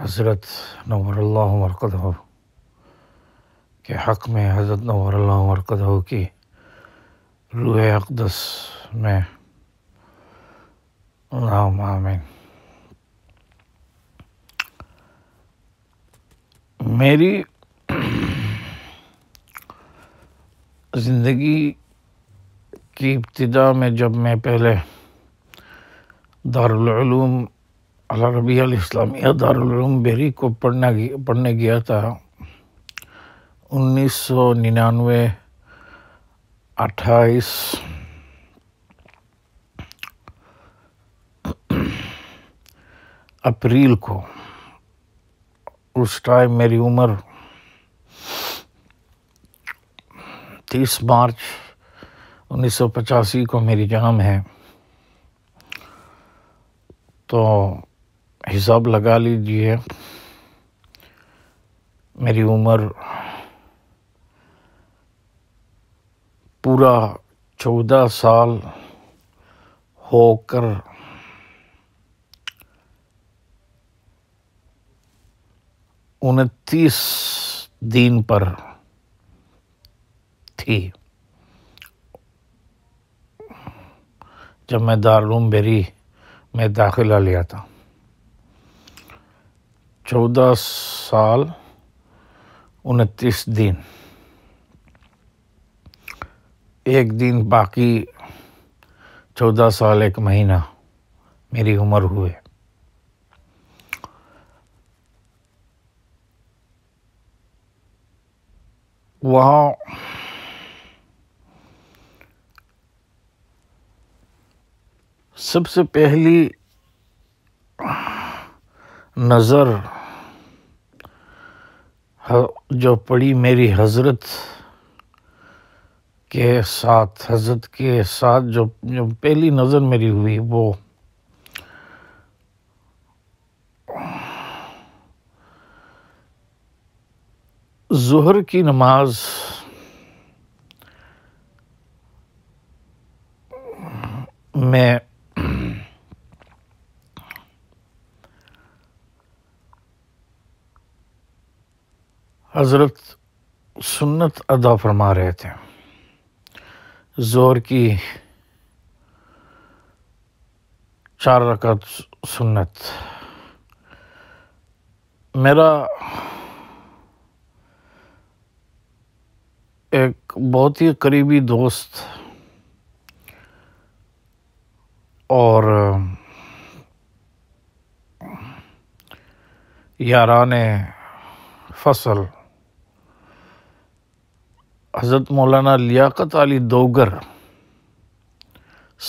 हज़रत नवर वरकत हो के हक़ में हज़रत नवर वरकत हो की रूह अकदस में नाम मेरी ज़िंदगी की इब्तदा में जब मैं पहले दारुलूम अला रबी इस्लामिया दारूम बेरी को पढ़ना पढ़ने गया था उन्नीस सौ निन्यानवे अट्ठाईस अप्रैल को उस टाइम मेरी उम्र तीस मार्च उन्नीस सौ पचासी को मेरी जन्म है तो हिसाब लगा लीजिए मेरी उम्र पूरा चौदह साल होकर उनतीस दिन पर थी जब मैं दारूम बेरी में दाखिला लिया था चौदह साल उनतीस दिन एक दिन बाकी चौदह साल एक महीना मेरी उम्र हुए वहाँ सबसे पहली नज़र जो पड़ी मेरी हज़रत के साथ हज़रत के साथ जो जो पहली नज़र मेरी हुई वो जहर की नमाज में हज़रत सुन्नत अदा फरमा रहे थे ज़ोर की चार रकत सुन्नत मेरा एक बहुत ही करीबी दोस्त और ने फसल हज़रत मौलाना लियाकत अली दोगर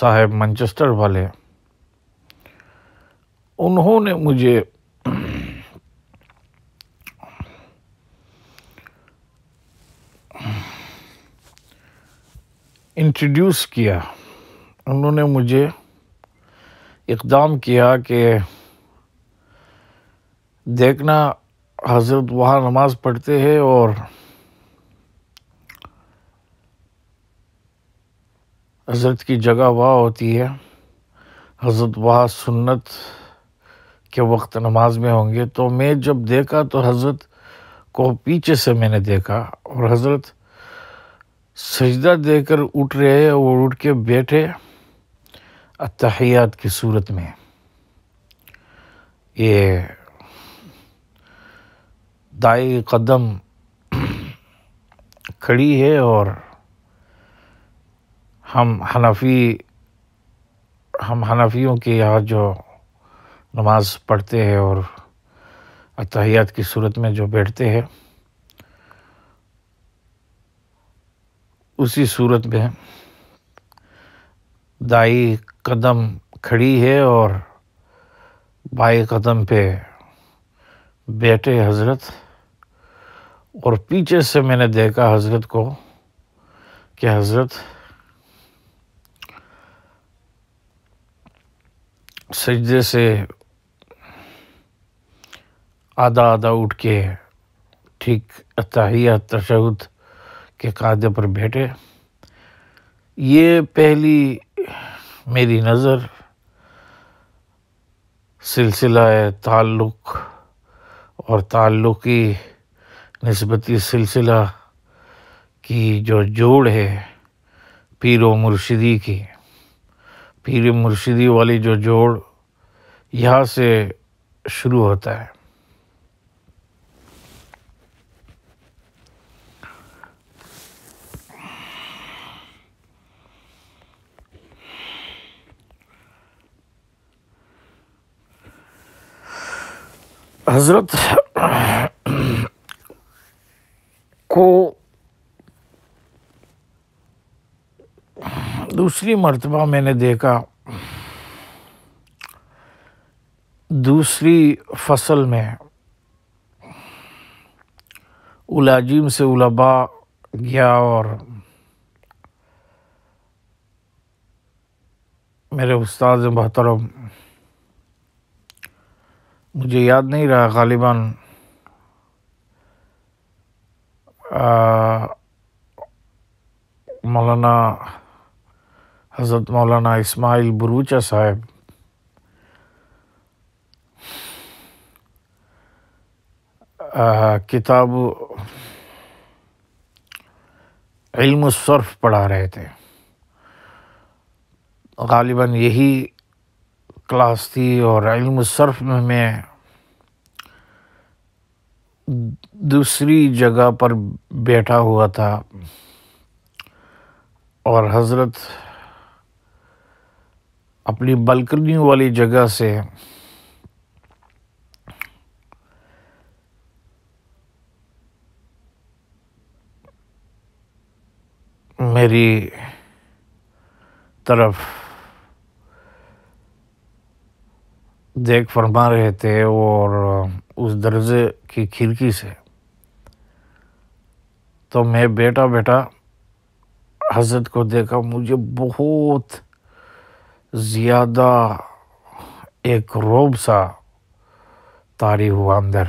साहब मैनचेस्टर वाले उन्होंने मुझे इंट्रोड्यूस किया उन्होंने मुझे इकदाम किया कि देखना हज़रत वहाँ नमाज़ पढ़ते हैं और हज़रत की जगह वाह होती है हज़रत वाह सुन्नत के वक्त नमाज में होंगे तो मैं जब देखा तो हज़रत को पीछे से मैंने देखा और हज़रत सजदा देकर उठ रहे और उठ के बैठे अतहियात की सूरत में ये दाई कदम खड़ी है और हम हनफ़ी हम हनफ़ियों के यहाँ जो नमाज़ पढ़ते हैं और अतहियात की सूरत में जो बैठते हैं उसी सूरत में दाई कदम खड़ी है और बाई कदम पे बैठे हज़रत और पीछे से मैंने देखा हज़रत को कि हज़रत सजदे से आधा आधा उठ के ठीक तहिया तशद के कायदे पर बैठे ये पहली मेरी नज़र सिलसिला ताल्लुक़ और ताल्लुकी नस्बती सिलसिला की जो जोड़ है पीर व मुर्शिदी की पीर मुर्शिदी वाली जो जोड़ यहाँ से शुरू होता है हजरत को दूसरी मरतबा मैंने देखा दूसरी फसल में उलाजीम से उलबा गया और मेरे उस्ताद बहतरम मुझे याद नहीं रहा गालिबा मौलाना हज़रत मौलाना इस्माइल बरूचा साहब किताब इल्म सर्फ पढ़ा रहे थे गालिबा यही क्लास थी और इल्म सर्फ में मैं दूसरी जगह पर बैठा हुआ था और हज़रत अपनी बलकनियों वाली जगह से मेरी तरफ देख फरमा रहे थे और उस दर्जे की खिड़की से तो मैं बेटा बेटा हजरत को देखा मुझे बहुत ज़्यादा एक रोब सा तारी हुआ अंदर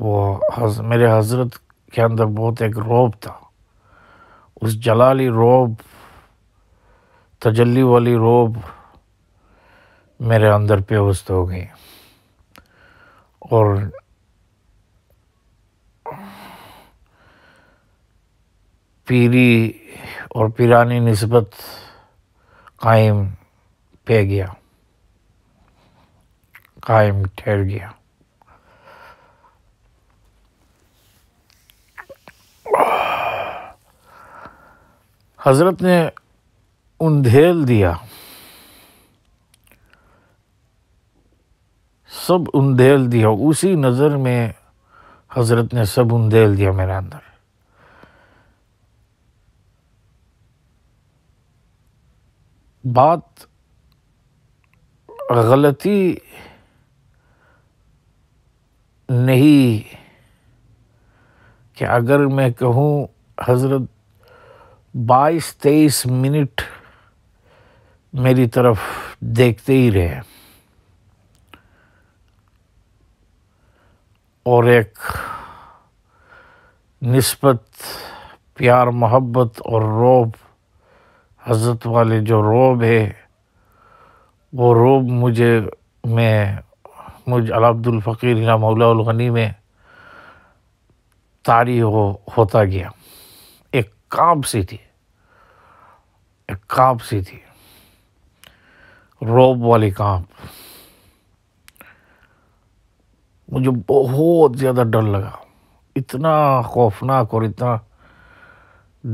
वो हज, मेरे हजरत के अंदर बहुत एक रोब था उस जलाली रोब तजल्ली वाली रोब मेरे अंदर पेवस्त हो गई और पीरी और पीरानी नस्बत कायम पे गया कायम ठहर गया हजरत ने उंधेल दिया सब उंधेल दिया उसी नज़र में हजरत ने सब उंधेल दिया मेरे अंदर बात गलती नहीं कि अगर मैं कहूँ हज़रत बाईस तेईस मिनट मेरी तरफ देखते ही रहे और एक नस्बत प्यार मोहब्बत और रोब हज़रत वाले जो रोब है वो रोब मुझे मैं मुझ अलाब्दुल्फ़ीर या मौलागनी में तारी हो होता गया एक काब सी थी एक काब सी थी रोब वाली काब मुझे बहुत ज़्यादा डर लगा इतना खौफनाक और इतना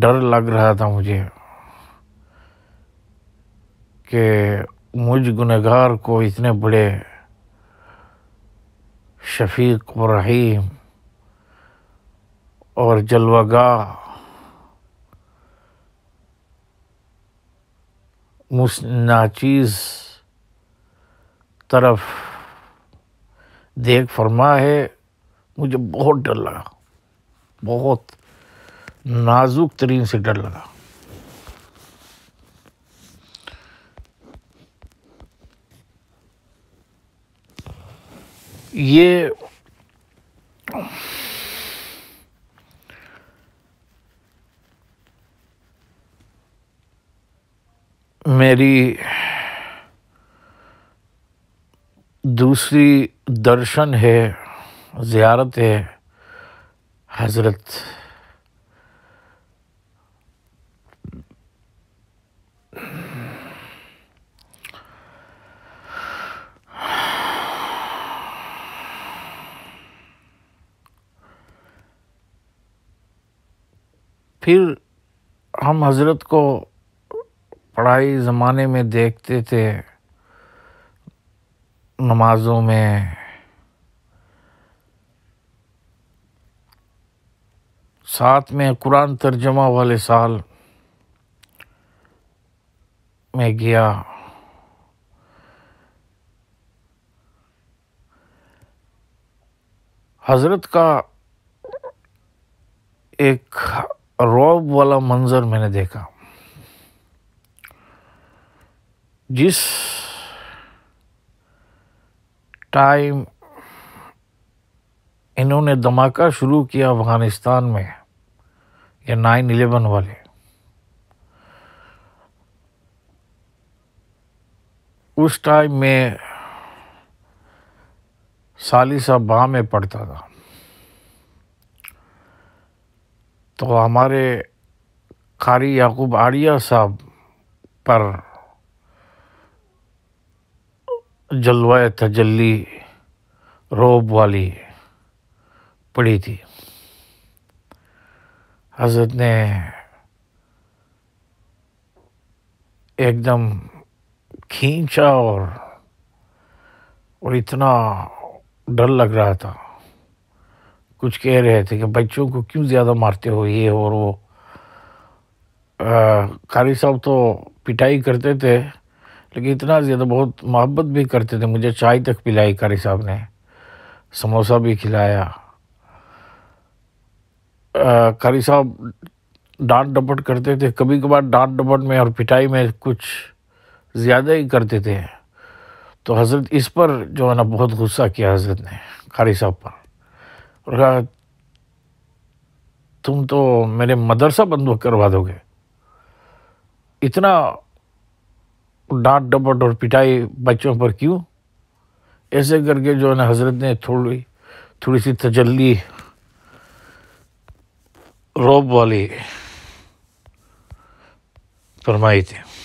डर लग रहा था मुझे कि मुझ गुनहगार को इतने बड़े शफीक व रहीम और जलवागा मुस नाचीज़ तरफ देख फरमा है मुझे बहुत डर लगा बहुत नाजुक तरीन से डर लगा ये मेरी दूसरी दर्शन है ज़ियारत है हज़रत फिर हम हज़रत को पढ़ाई ज़माने में देखते थे नमाज़ों में साथ में कुरान तर्जमा वाले साल में गया हज़रत का एक रौब वाला मंज़र मैंने देखा जिस टाइम इन्होंने धमाका शुरू किया अफ़गानिस्तान में या नाइन इलेवन वाले उस टाइम में सालिसा बा में पढ़ता था तो हमारे कारी याकूब आड़िया साहब पर जलवा तजली रोब वाली पड़ी थी हजरत ने एकदम खींचा और और इतना डर लग रहा था कुछ कह रहे थे कि बच्चों को क्यों ज़्यादा मारते हो ये और वो कारी साहब तो पिटाई करते थे लेकिन इतना ज़्यादा बहुत मोहब्बत भी करते थे मुझे चाय तक पिलाई कारी साहब ने समोसा भी खिलाया कारी साहब डांट डपट करते थे कभी कभार डांट डपट में और पिटाई में कुछ ज़्यादा ही करते थे तो हज़रत इस पर जो है ना बहुत गुस्सा किया हज़रत ने कारी साहब पर और कहा तुम तो मेरे मदरसा बंद करवा दोगे इतना डांट डपट और पिटाई बच्चों पर क्यों ऐसे करके जो है हजरत ने थोड़ी थोड़ी सी तजल्ली रोब वाली फरमाई थी